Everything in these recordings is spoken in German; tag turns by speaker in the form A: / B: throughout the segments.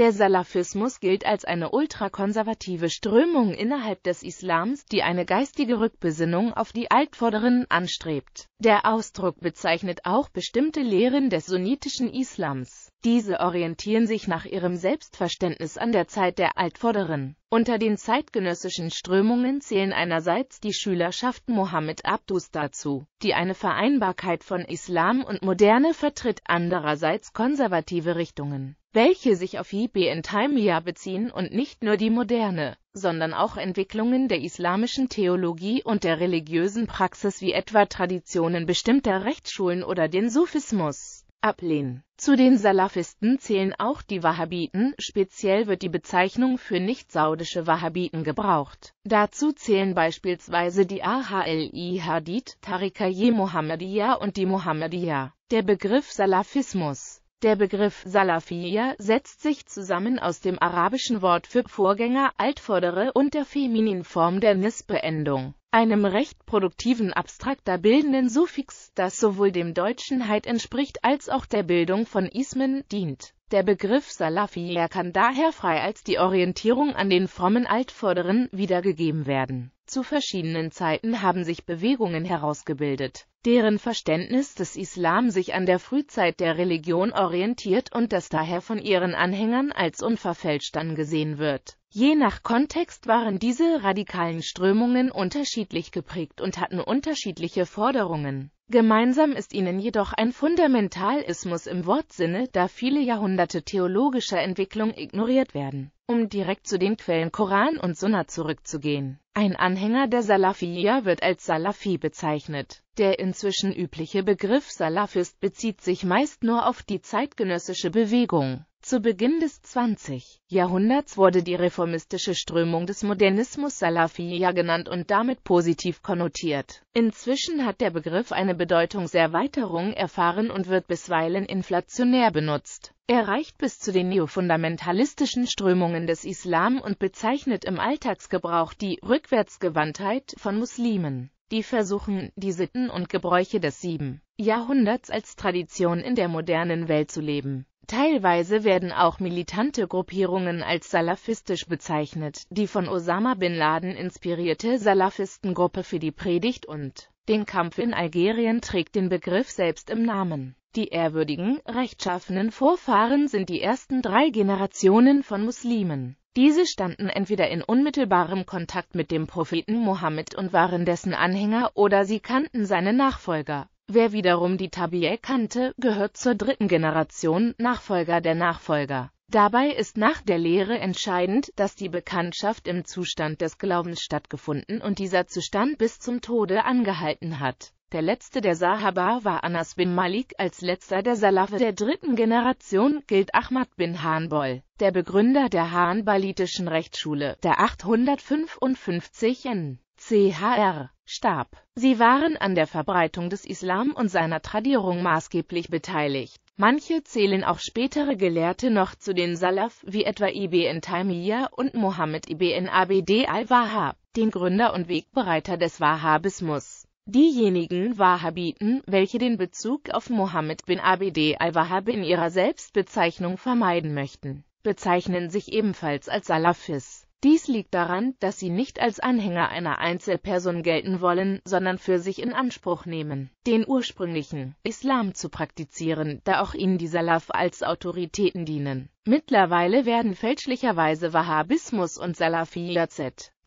A: Der Salafismus gilt als eine ultrakonservative Strömung innerhalb des Islams, die eine geistige Rückbesinnung auf die Altvorderen anstrebt. Der Ausdruck bezeichnet auch bestimmte Lehren des sunnitischen Islams. Diese orientieren sich nach ihrem Selbstverständnis an der Zeit der Altvorderen. Unter den zeitgenössischen Strömungen zählen einerseits die Schülerschaft Mohammed Abdus dazu, die eine Vereinbarkeit von Islam und Moderne vertritt, andererseits konservative Richtungen welche sich auf Yipi in Taimiyya beziehen und nicht nur die moderne, sondern auch Entwicklungen der islamischen Theologie und der religiösen Praxis wie etwa Traditionen bestimmter Rechtsschulen oder den Sufismus ablehnen. Zu den Salafisten zählen auch die Wahhabiten, speziell wird die Bezeichnung für nicht-saudische Wahhabiten gebraucht. Dazu zählen beispielsweise die AHLI hadid Tariqa-Mohammedia und die Mohammedia. Der Begriff Salafismus der Begriff Salafia setzt sich zusammen aus dem arabischen Wort für Vorgänger, Altvordere und der femininen Form der Nisbeendung, einem recht produktiven abstrakter bildenden Suffix, das sowohl dem Deutschen Heid entspricht als auch der Bildung von Ismen dient der Begriff Salafia kann daher frei als die Orientierung an den frommen Altvorderen wiedergegeben werden. Zu verschiedenen Zeiten haben sich Bewegungen herausgebildet, deren Verständnis des Islam sich an der Frühzeit der Religion orientiert und das daher von ihren Anhängern als unverfälscht angesehen wird. Je nach Kontext waren diese radikalen Strömungen unterschiedlich geprägt und hatten unterschiedliche Forderungen. Gemeinsam ist ihnen jedoch ein Fundamentalismus im Wortsinne, da viele Jahrhunderte theologischer Entwicklung ignoriert werden. Um direkt zu den Quellen Koran und Sunna zurückzugehen. Ein Anhänger der Salafiyya wird als Salafi bezeichnet. Der inzwischen übliche Begriff Salafist bezieht sich meist nur auf die zeitgenössische Bewegung. Zu Beginn des 20. Jahrhunderts wurde die reformistische Strömung des Modernismus Salafiya genannt und damit positiv konnotiert. Inzwischen hat der Begriff eine Bedeutungserweiterung erfahren und wird bisweilen inflationär benutzt. Er reicht bis zu den neofundamentalistischen Strömungen des Islam und bezeichnet im Alltagsgebrauch die Rückwärtsgewandtheit von Muslimen die versuchen, die Sitten und Gebräuche des sieben Jahrhunderts als Tradition in der modernen Welt zu leben. Teilweise werden auch militante Gruppierungen als salafistisch bezeichnet, die von Osama bin Laden inspirierte Salafistengruppe für die Predigt und den Kampf in Algerien trägt den Begriff selbst im Namen. Die ehrwürdigen, rechtschaffenen Vorfahren sind die ersten drei Generationen von Muslimen. Diese standen entweder in unmittelbarem Kontakt mit dem Propheten Mohammed und waren dessen Anhänger oder sie kannten seine Nachfolger. Wer wiederum die Tabiä kannte, gehört zur dritten Generation Nachfolger der Nachfolger. Dabei ist nach der Lehre entscheidend, dass die Bekanntschaft im Zustand des Glaubens stattgefunden und dieser Zustand bis zum Tode angehalten hat. Der letzte der Sahaba war Anas bin Malik, als letzter der Salafe der dritten Generation gilt Ahmad bin Hanbol, der Begründer der Hanbalitischen Rechtsschule, der 855 n chr. starb. Sie waren an der Verbreitung des Islam und seiner Tradierung maßgeblich beteiligt. Manche zählen auch spätere Gelehrte noch zu den Salaf, wie etwa Ibn Taymiyyah und Mohammed ibn Abd al-Wahhab, den Gründer und Wegbereiter des Wahhabismus. Diejenigen Wahhabiten, welche den Bezug auf Mohammed bin Abd al-Wahhab in ihrer Selbstbezeichnung vermeiden möchten, bezeichnen sich ebenfalls als Salafis. Dies liegt daran, dass sie nicht als Anhänger einer Einzelperson gelten wollen, sondern für sich in Anspruch nehmen, den ursprünglichen Islam zu praktizieren, da auch ihnen die Salaf als Autoritäten dienen. Mittlerweile werden fälschlicherweise Wahhabismus und Salafi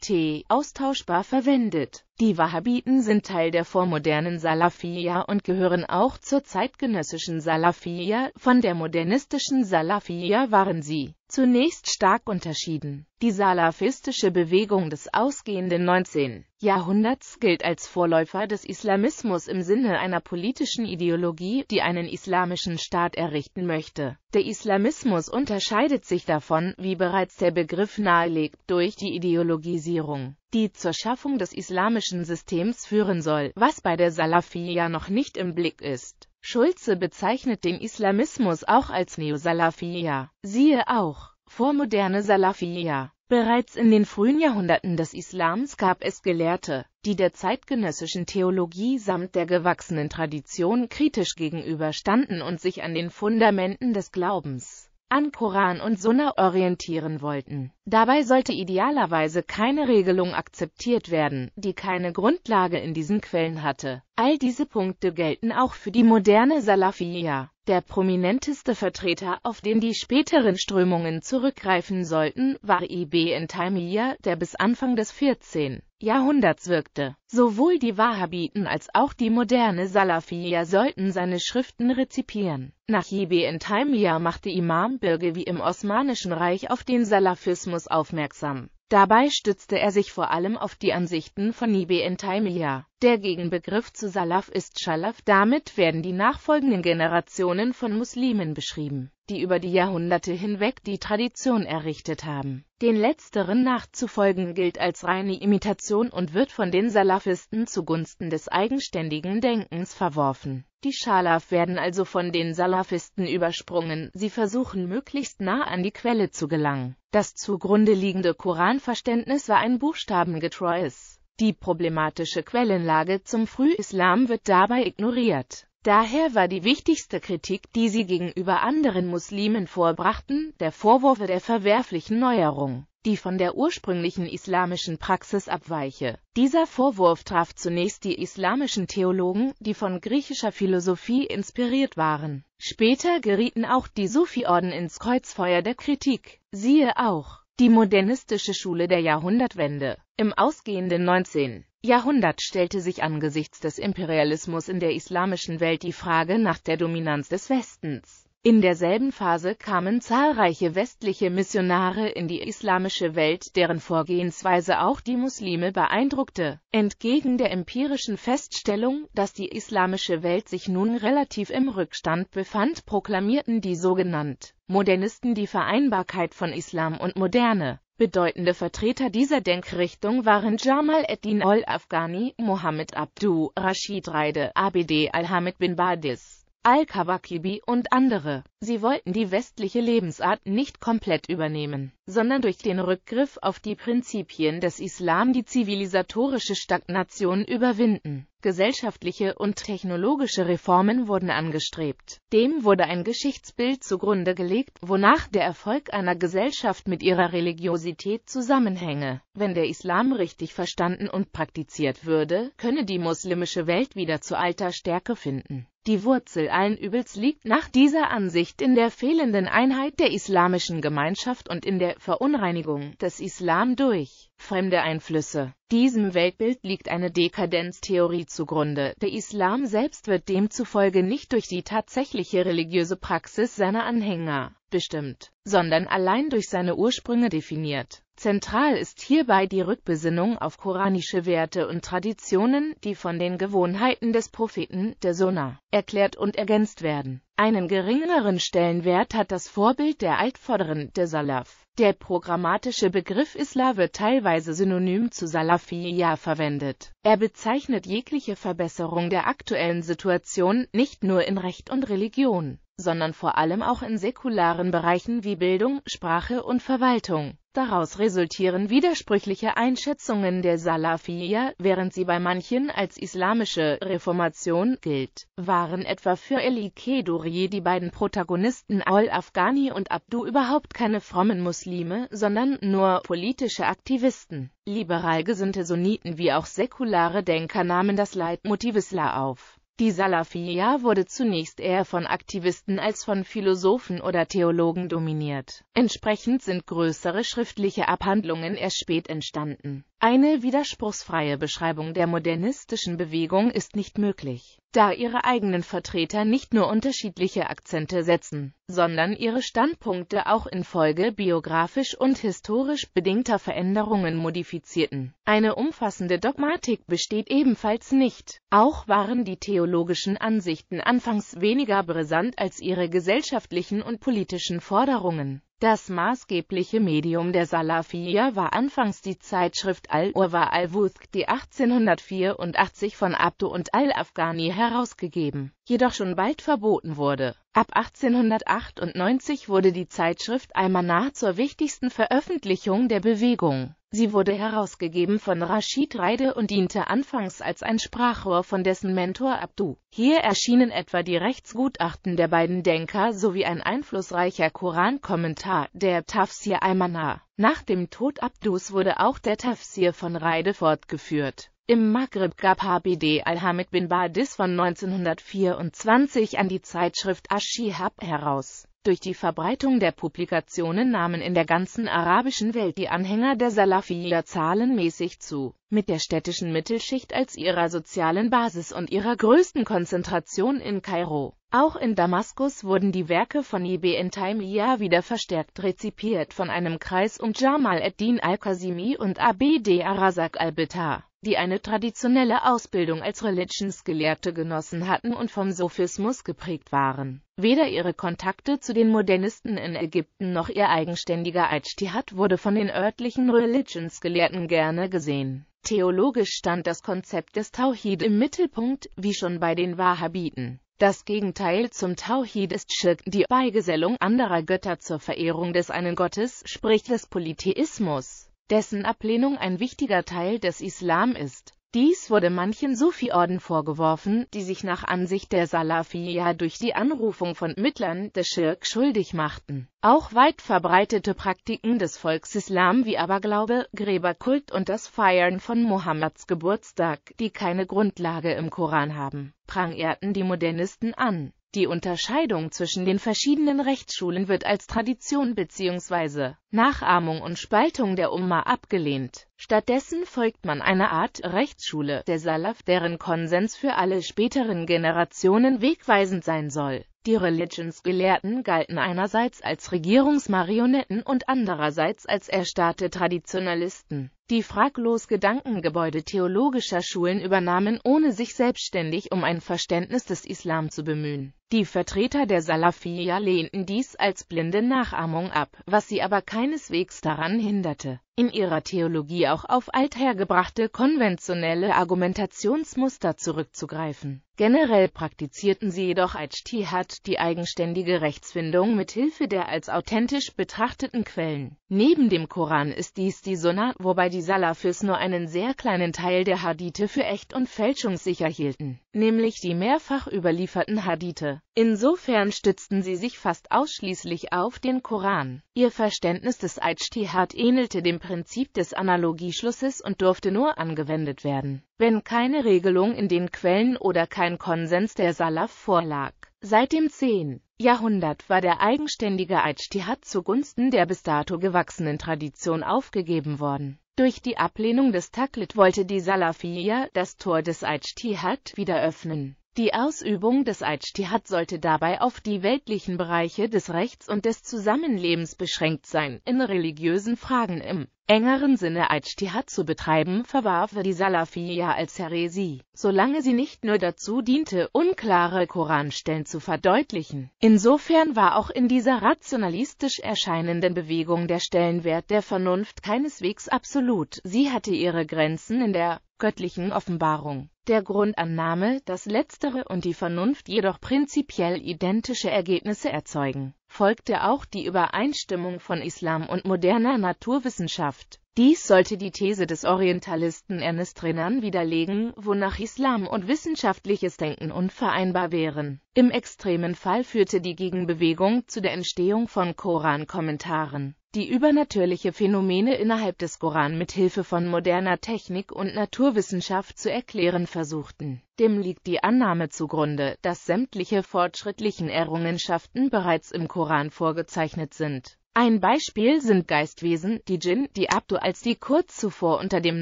A: T. austauschbar verwendet. Die Wahhabiten sind Teil der vormodernen Salafia und gehören auch zur zeitgenössischen Salafia, von der modernistischen Salafia waren sie zunächst stark unterschieden. Die salafistische Bewegung des ausgehenden 19. Jahrhunderts gilt als Vorläufer des Islamismus im Sinne einer politischen Ideologie, die einen islamischen Staat errichten möchte. Der Islamismus unterscheidet sich davon, wie bereits der Begriff nahelegt, durch die Ideologisierung die zur Schaffung des islamischen Systems führen soll, was bei der Salafia noch nicht im Blick ist. Schulze bezeichnet den Islamismus auch als Neo-Salafia. Siehe auch, vormoderne Salafia. Bereits in den frühen Jahrhunderten des Islams gab es Gelehrte, die der zeitgenössischen Theologie samt der gewachsenen Tradition kritisch gegenüberstanden und sich an den Fundamenten des Glaubens an Koran und Sunna orientieren wollten. Dabei sollte idealerweise keine Regelung akzeptiert werden, die keine Grundlage in diesen Quellen hatte. All diese Punkte gelten auch für die moderne Salafiyya. Der prominenteste Vertreter, auf den die späteren Strömungen zurückgreifen sollten, war Ibn Taymiyyah, der bis Anfang des 14. Jahrhunderts wirkte. Sowohl die Wahhabiten als auch die moderne Salafia sollten seine Schriften rezipieren. Nach Ibn Taymiyyah machte Imam Birge wie im Osmanischen Reich auf den Salafismus aufmerksam. Dabei stützte er sich vor allem auf die Ansichten von Nibi Enteimia. Der Gegenbegriff zu Salaf ist Schalaf, damit werden die nachfolgenden Generationen von Muslimen beschrieben die über die Jahrhunderte hinweg die Tradition errichtet haben. Den letzteren nachzufolgen gilt als reine Imitation und wird von den Salafisten zugunsten des eigenständigen Denkens verworfen. Die Schalaf werden also von den Salafisten übersprungen, sie versuchen möglichst nah an die Quelle zu gelangen. Das zugrunde liegende Koranverständnis war ein buchstabengetreues. Die problematische Quellenlage zum Frühislam wird dabei ignoriert. Daher war die wichtigste Kritik, die sie gegenüber anderen Muslimen vorbrachten, der Vorwurf der verwerflichen Neuerung, die von der ursprünglichen islamischen Praxis abweiche. Dieser Vorwurf traf zunächst die islamischen Theologen, die von griechischer Philosophie inspiriert waren. Später gerieten auch die Sufi-Orden ins Kreuzfeuer der Kritik. Siehe auch die modernistische Schule der Jahrhundertwende. Im ausgehenden 19. Jahrhundert stellte sich angesichts des Imperialismus in der islamischen Welt die Frage nach der Dominanz des Westens. In derselben Phase kamen zahlreiche westliche Missionare in die islamische Welt, deren Vorgehensweise auch die Muslime beeindruckte. Entgegen der empirischen Feststellung, dass die islamische Welt sich nun relativ im Rückstand befand, proklamierten die sogenannt Modernisten die Vereinbarkeit von Islam und Moderne. Bedeutende Vertreter dieser Denkrichtung waren Jamal ad-Din al-Afghani, Mohammed Abdu, Rashid Raide, Abd al-Hamid bin Badis, Al-Kawakibi und andere. Sie wollten die westliche Lebensart nicht komplett übernehmen, sondern durch den Rückgriff auf die Prinzipien des Islam die zivilisatorische Stagnation überwinden gesellschaftliche und technologische Reformen wurden angestrebt. Dem wurde ein Geschichtsbild zugrunde gelegt, wonach der Erfolg einer Gesellschaft mit ihrer Religiosität zusammenhänge. Wenn der Islam richtig verstanden und praktiziert würde, könne die muslimische Welt wieder zu alter Stärke finden. Die Wurzel allen Übels liegt nach dieser Ansicht in der fehlenden Einheit der islamischen Gemeinschaft und in der Verunreinigung des Islam durch fremde Einflüsse. Diesem Weltbild liegt eine Dekadenztheorie zugrunde. Der Islam selbst wird demzufolge nicht durch die tatsächliche religiöse Praxis seiner Anhänger bestimmt, sondern allein durch seine Ursprünge definiert. Zentral ist hierbei die Rückbesinnung auf koranische Werte und Traditionen, die von den Gewohnheiten des Propheten, der Sunna, erklärt und ergänzt werden. Einen geringeren Stellenwert hat das Vorbild der Altvorderen, der Salaf. Der programmatische Begriff Isla wird teilweise synonym zu Salafiya verwendet. Er bezeichnet jegliche Verbesserung der aktuellen Situation, nicht nur in Recht und Religion, sondern vor allem auch in säkularen Bereichen wie Bildung, Sprache und Verwaltung. Daraus resultieren widersprüchliche Einschätzungen der Salafiya, während sie bei manchen als islamische Reformation gilt, waren etwa für Eli Keduri die beiden Protagonisten Al-Afghani und Abdu überhaupt keine frommen Muslime, sondern nur politische Aktivisten. Liberal gesinnte Sunniten wie auch säkulare Denker nahmen das Leitmotiv Isla auf. Die Salafia wurde zunächst eher von Aktivisten als von Philosophen oder Theologen dominiert. Entsprechend sind größere schriftliche Abhandlungen erst spät entstanden. Eine widerspruchsfreie Beschreibung der modernistischen Bewegung ist nicht möglich da ihre eigenen Vertreter nicht nur unterschiedliche Akzente setzen, sondern ihre Standpunkte auch infolge biografisch und historisch bedingter Veränderungen modifizierten. Eine umfassende Dogmatik besteht ebenfalls nicht. Auch waren die theologischen Ansichten anfangs weniger brisant als ihre gesellschaftlichen und politischen Forderungen. Das maßgebliche Medium der Salafia war anfangs die Zeitschrift Al-Urwa Al-Wuthq, die 1884 von Abdu und al-Afghani herausgegeben, jedoch schon bald verboten wurde. Ab 1898 wurde die Zeitschrift Almanach zur wichtigsten Veröffentlichung der Bewegung Sie wurde herausgegeben von Rashid Reide und diente anfangs als ein Sprachrohr von dessen Mentor Abdu. Hier erschienen etwa die Rechtsgutachten der beiden Denker sowie ein einflussreicher Korankommentar, der Tafsir Almanar. Nach dem Tod Abdus wurde auch der Tafsir von Reide fortgeführt. Im Maghreb gab HBD Alhamid bin Badis von 1924 an die Zeitschrift Ashihab heraus. Durch die Verbreitung der Publikationen nahmen in der ganzen arabischen Welt die Anhänger der Salafiya zahlenmäßig zu, mit der städtischen Mittelschicht als ihrer sozialen Basis und ihrer größten Konzentration in Kairo. Auch in Damaskus wurden die Werke von Ibn Taymiyyah wieder verstärkt rezipiert von einem Kreis um Jamal ad-Din al-Qasimi und Abd ar al-Bittar die eine traditionelle Ausbildung als Religionsgelehrte genossen hatten und vom Sophismus geprägt waren. Weder ihre Kontakte zu den Modernisten in Ägypten noch ihr eigenständiger Ijtihad wurde von den örtlichen Religionsgelehrten gerne gesehen. Theologisch stand das Konzept des Tauhid im Mittelpunkt, wie schon bei den Wahhabiten. Das Gegenteil zum Tauhid ist Schirk, die Beigesellung anderer Götter zur Verehrung des einen Gottes, sprich des Polytheismus dessen Ablehnung ein wichtiger Teil des Islam ist. Dies wurde manchen Sufi-Orden vorgeworfen, die sich nach Ansicht der Salafia durch die Anrufung von Mittlern des Schirk schuldig machten. Auch weit verbreitete Praktiken des Volksislam wie Aberglaube, Gräberkult und das Feiern von Mohammeds Geburtstag, die keine Grundlage im Koran haben, prangerten die Modernisten an. Die Unterscheidung zwischen den verschiedenen Rechtsschulen wird als Tradition bzw. Nachahmung und Spaltung der Umma abgelehnt. Stattdessen folgt man einer Art Rechtsschule der Salaf, deren Konsens für alle späteren Generationen wegweisend sein soll. Die Religionsgelehrten galten einerseits als Regierungsmarionetten und andererseits als erstarrte Traditionalisten, die fraglos Gedankengebäude theologischer Schulen übernahmen, ohne sich selbstständig um ein Verständnis des Islam zu bemühen. Die Vertreter der Salafia lehnten dies als blinde Nachahmung ab, was sie aber keineswegs daran hinderte, in ihrer Theologie auch auf althergebrachte konventionelle Argumentationsmuster zurückzugreifen. Generell praktizierten sie jedoch als Ijtihad, die eigenständige Rechtsfindung mit Hilfe der als authentisch betrachteten Quellen. Neben dem Koran ist dies die Sunna, wobei die Salafis nur einen sehr kleinen Teil der Hadithe für echt und fälschungssicher hielten, nämlich die mehrfach überlieferten Hadithe. Insofern stützten sie sich fast ausschließlich auf den Koran. Ihr Verständnis des Ijtihad ähnelte dem Prinzip des Analogieschlusses und durfte nur angewendet werden, wenn keine Regelung in den Quellen oder kein Konsens der Salaf vorlag. Seit dem 10. Jahrhundert war der eigenständige Ijtihad zugunsten der bis dato gewachsenen Tradition aufgegeben worden. Durch die Ablehnung des Taklit wollte die Salafiyya das Tor des Ijtihad wieder öffnen. Die Ausübung des Ijtihad sollte dabei auf die weltlichen Bereiche des Rechts und des Zusammenlebens beschränkt sein, in religiösen Fragen im engeren Sinne Ijtihad zu betreiben, verwarf die Salafia als Heresie, solange sie nicht nur dazu diente, unklare Koranstellen zu verdeutlichen. Insofern war auch in dieser rationalistisch erscheinenden Bewegung der Stellenwert der Vernunft keineswegs absolut, sie hatte ihre Grenzen in der göttlichen Offenbarung. Der Grundannahme, dass letztere und die Vernunft jedoch prinzipiell identische Ergebnisse erzeugen folgte auch die Übereinstimmung von Islam und moderner Naturwissenschaft. Dies sollte die These des Orientalisten Ernest Renan widerlegen, wonach Islam und wissenschaftliches Denken unvereinbar wären. Im extremen Fall führte die Gegenbewegung zu der Entstehung von Koran-Kommentaren die übernatürliche Phänomene innerhalb des Koran mit Hilfe von moderner Technik und Naturwissenschaft zu erklären versuchten. Dem liegt die Annahme zugrunde, dass sämtliche fortschrittlichen Errungenschaften bereits im Koran vorgezeichnet sind ein Beispiel sind Geistwesen, die Djinn, die Abdu als die kurz zuvor unter dem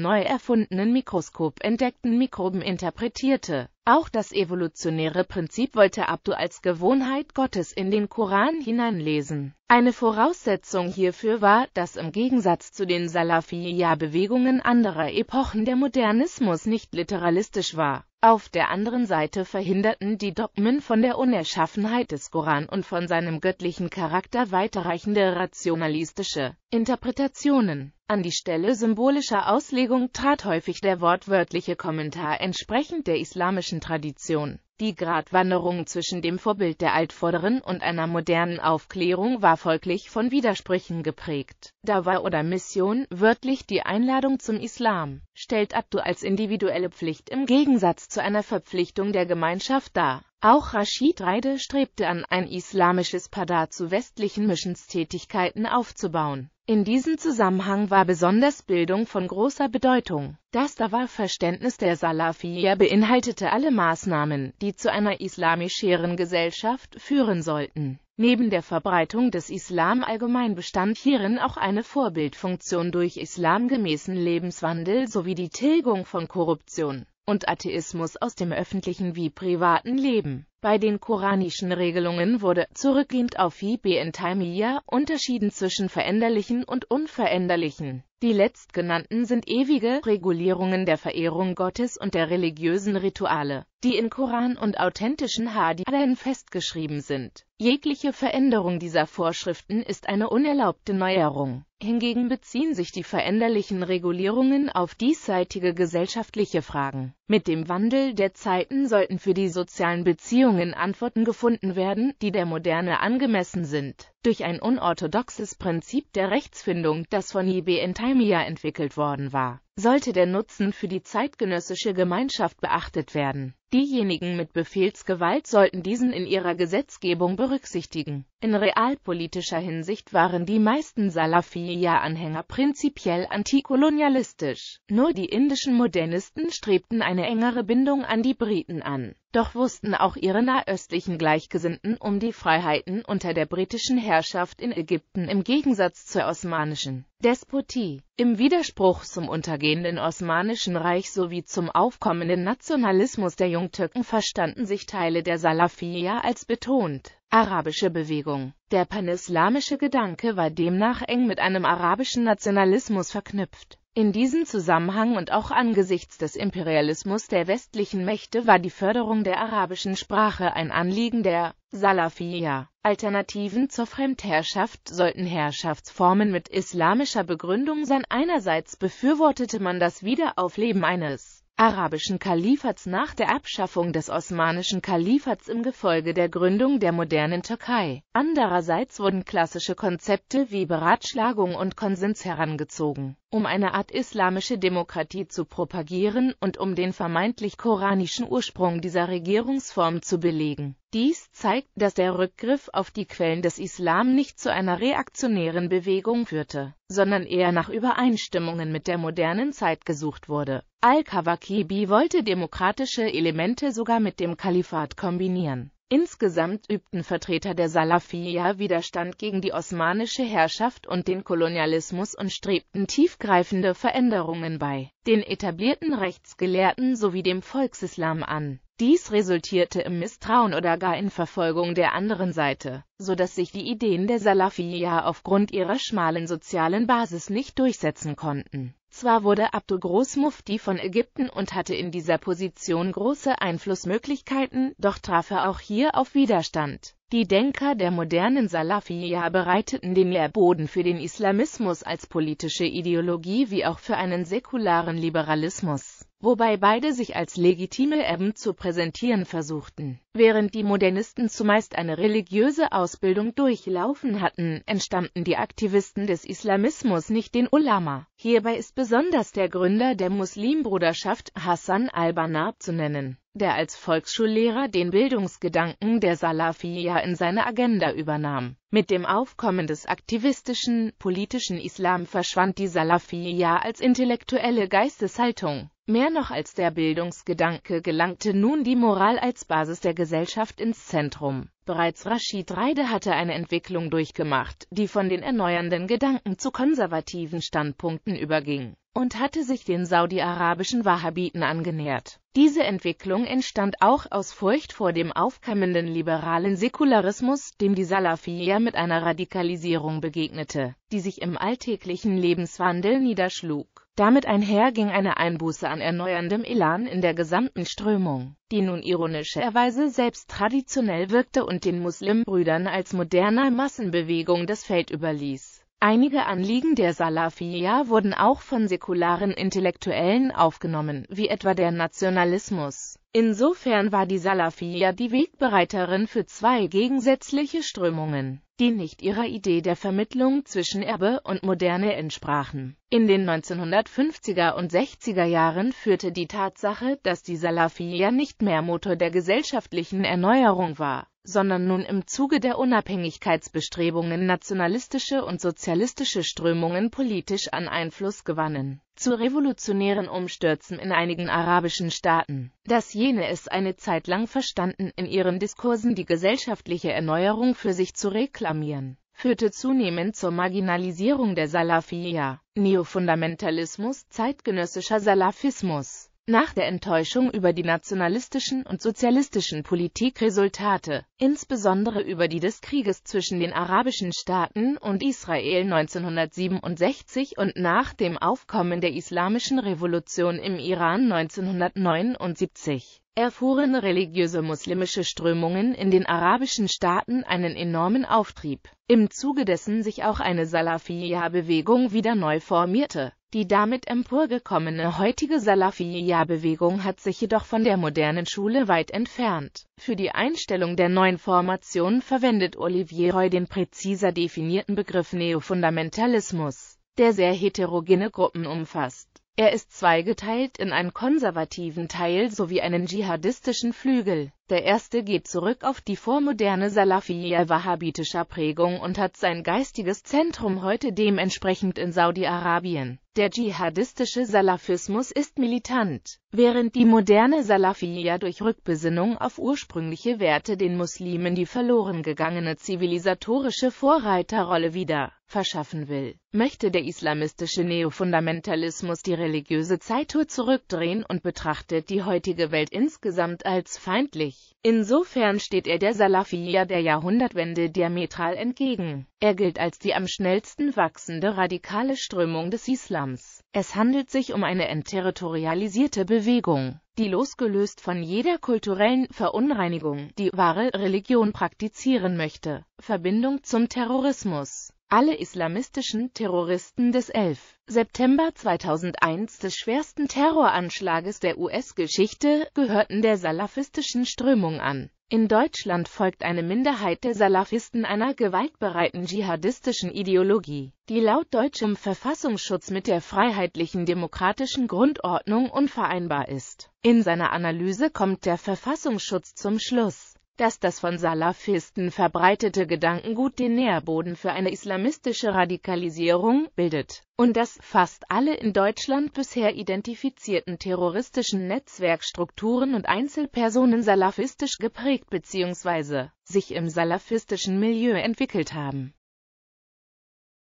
A: neu erfundenen Mikroskop entdeckten Mikroben interpretierte. Auch das evolutionäre Prinzip wollte Abdu als Gewohnheit Gottes in den Koran hineinlesen. Eine Voraussetzung hierfür war, dass im Gegensatz zu den Salafiyya-Bewegungen anderer Epochen der Modernismus nicht literalistisch war. Auf der anderen Seite verhinderten die Dogmen von der Unerschaffenheit des Koran und von seinem göttlichen Charakter weiterreichende rationalistische Interpretationen an die Stelle symbolischer Auslegung trat häufig der wortwörtliche Kommentar entsprechend der islamischen Tradition. Die Gratwanderung zwischen dem Vorbild der altvorderen und einer modernen Aufklärung war folglich von Widersprüchen geprägt. Dawa oder Mission, wörtlich die Einladung zum Islam, stellt Abdu als individuelle Pflicht im Gegensatz zu einer Verpflichtung der Gemeinschaft dar. Auch Rashid Reide strebte an, ein islamisches Padar zu westlichen Missionstätigkeiten aufzubauen. In diesem Zusammenhang war besonders Bildung von großer Bedeutung. Das Dawah-Verständnis der Salafia beinhaltete alle Maßnahmen, die zu einer islamischeren Gesellschaft führen sollten. Neben der Verbreitung des Islam allgemein bestand hierin auch eine Vorbildfunktion durch islamgemäßen Lebenswandel sowie die Tilgung von Korruption und Atheismus aus dem öffentlichen wie privaten Leben. Bei den koranischen Regelungen wurde, zurückgehend auf Hibi in Taimiyya, unterschieden zwischen veränderlichen und unveränderlichen. Die letztgenannten sind ewige Regulierungen der Verehrung Gottes und der religiösen Rituale, die in Koran und authentischen Hadithen festgeschrieben sind. Jegliche Veränderung dieser Vorschriften ist eine unerlaubte Neuerung. Hingegen beziehen sich die veränderlichen Regulierungen auf diesseitige gesellschaftliche Fragen. Mit dem Wandel der Zeiten sollten für die sozialen Beziehungen Antworten gefunden werden, die der Moderne angemessen sind durch ein unorthodoxes Prinzip der Rechtsfindung, das von Ibe Taimia entwickelt worden war, sollte der Nutzen für die zeitgenössische Gemeinschaft beachtet werden. Diejenigen mit Befehlsgewalt sollten diesen in ihrer Gesetzgebung berücksichtigen. In realpolitischer Hinsicht waren die meisten Salafiyya-Anhänger prinzipiell antikolonialistisch. Nur die indischen Modernisten strebten eine engere Bindung an die Briten an doch wussten auch ihre nahöstlichen Gleichgesinnten um die Freiheiten unter der britischen Herrschaft in Ägypten im Gegensatz zur osmanischen Despotie. Im Widerspruch zum untergehenden Osmanischen Reich sowie zum aufkommenden Nationalismus der Jungtürken verstanden sich Teile der Salafia als betont arabische Bewegung. Der panislamische Gedanke war demnach eng mit einem arabischen Nationalismus verknüpft. In diesem Zusammenhang und auch angesichts des Imperialismus der westlichen Mächte war die Förderung der arabischen Sprache ein Anliegen der Salafiya. Alternativen zur Fremdherrschaft sollten Herrschaftsformen mit islamischer Begründung sein. Einerseits befürwortete man das Wiederaufleben eines arabischen Kalifats nach der Abschaffung des osmanischen Kalifats im Gefolge der Gründung der modernen Türkei. Andererseits wurden klassische Konzepte wie Beratschlagung und Konsens herangezogen, um eine Art islamische Demokratie zu propagieren und um den vermeintlich koranischen Ursprung dieser Regierungsform zu belegen dies zeigt, dass der Rückgriff auf die Quellen des Islam nicht zu einer reaktionären Bewegung führte, sondern eher nach Übereinstimmungen mit der modernen Zeit gesucht wurde. Al-Kawakibi wollte demokratische Elemente sogar mit dem Kalifat kombinieren. Insgesamt übten Vertreter der Salafia Widerstand gegen die osmanische Herrschaft und den Kolonialismus und strebten tiefgreifende Veränderungen bei den etablierten Rechtsgelehrten sowie dem Volksislam an dies resultierte im Misstrauen oder gar in Verfolgung der anderen Seite, so dass sich die Ideen der Salafiya aufgrund ihrer schmalen sozialen Basis nicht durchsetzen konnten. Zwar wurde Abdu Großmufti von Ägypten und hatte in dieser Position große Einflussmöglichkeiten, doch traf er auch hier auf Widerstand. Die Denker der modernen Salafiya bereiteten den Nährboden für den Islamismus als politische Ideologie wie auch für einen säkularen Liberalismus wobei beide sich als legitime Erben zu präsentieren versuchten. Während die Modernisten zumeist eine religiöse Ausbildung durchlaufen hatten, entstammten die Aktivisten des Islamismus nicht den Ulama. Hierbei ist besonders der Gründer der Muslimbruderschaft Hassan al-Banab zu nennen, der als Volksschullehrer den Bildungsgedanken der Salafiya in seine Agenda übernahm. Mit dem Aufkommen des aktivistischen, politischen Islam verschwand die Salafiya als intellektuelle Geisteshaltung. Mehr noch als der Bildungsgedanke gelangte nun die Moral als Basis der Gesellschaft ins Zentrum. Bereits Rashid Reide hatte eine Entwicklung durchgemacht, die von den erneuernden Gedanken zu konservativen Standpunkten überging und hatte sich den saudi-arabischen Wahhabiten angenähert. Diese Entwicklung entstand auch aus Furcht vor dem aufkommenden liberalen Säkularismus, dem die Salafia mit einer Radikalisierung begegnete, die sich im alltäglichen Lebenswandel niederschlug. Damit einher ging eine Einbuße an erneuerndem Elan in der gesamten Strömung, die nun ironischerweise selbst traditionell wirkte und den Muslimbrüdern als moderner Massenbewegung das Feld überließ. Einige Anliegen der Salafiya wurden auch von säkularen Intellektuellen aufgenommen, wie etwa der Nationalismus. Insofern war die Salafia die Wegbereiterin für zwei gegensätzliche Strömungen, die nicht ihrer Idee der Vermittlung zwischen Erbe und Moderne entsprachen. In den 1950er und 60er Jahren führte die Tatsache, dass die Salafia nicht mehr Motor der gesellschaftlichen Erneuerung war, sondern nun im Zuge der Unabhängigkeitsbestrebungen nationalistische und sozialistische Strömungen politisch an Einfluss gewannen, zu revolutionären Umstürzen in einigen arabischen Staaten. Dass jene es eine Zeit lang verstanden, in ihren Diskursen die gesellschaftliche Erneuerung für sich zu reklamieren, führte zunehmend zur Marginalisierung der Salafiya, Neofundamentalismus, zeitgenössischer Salafismus nach der Enttäuschung über die nationalistischen und sozialistischen Politikresultate, insbesondere über die des Krieges zwischen den arabischen Staaten und Israel 1967 und nach dem Aufkommen der Islamischen Revolution im Iran 1979, erfuhren religiöse muslimische Strömungen in den arabischen Staaten einen enormen Auftrieb, im Zuge dessen sich auch eine Salafia-Bewegung wieder neu formierte die damit emporgekommene heutige Salafiyya-Bewegung hat sich jedoch von der modernen Schule weit entfernt. Für die Einstellung der neuen Formation verwendet Olivier Roy den präziser definierten Begriff Neofundamentalismus, der sehr heterogene Gruppen umfasst. Er ist zweigeteilt in einen konservativen Teil sowie einen dschihadistischen Flügel. Der erste geht zurück auf die vormoderne Salafia wahhabitischer Prägung und hat sein geistiges Zentrum heute dementsprechend in Saudi-Arabien. Der dschihadistische Salafismus ist militant, während die moderne Salafia durch Rückbesinnung auf ursprüngliche Werte den Muslimen die verloren gegangene zivilisatorische Vorreiterrolle wieder verschaffen will. Möchte der islamistische Neofundamentalismus die religiöse Zeittour zurückdrehen und betrachtet die heutige Welt insgesamt als feindlich. Insofern steht er der Salafia der Jahrhundertwende diametral entgegen. Er gilt als die am schnellsten wachsende radikale Strömung des Islams. Es handelt sich um eine entterritorialisierte Bewegung, die losgelöst von jeder kulturellen Verunreinigung die wahre Religion praktizieren möchte. Verbindung zum Terrorismus alle islamistischen Terroristen des 11. September 2001 des schwersten Terroranschlages der US-Geschichte, gehörten der salafistischen Strömung an. In Deutschland folgt eine Minderheit der Salafisten einer gewaltbereiten dschihadistischen Ideologie, die laut deutschem Verfassungsschutz mit der freiheitlichen demokratischen Grundordnung unvereinbar ist. In seiner Analyse kommt der Verfassungsschutz zum Schluss, dass das von Salafisten verbreitete Gedankengut den Nährboden für eine islamistische Radikalisierung bildet und dass fast alle in Deutschland bisher identifizierten terroristischen Netzwerkstrukturen und Einzelpersonen salafistisch geprägt bzw. sich im salafistischen Milieu entwickelt haben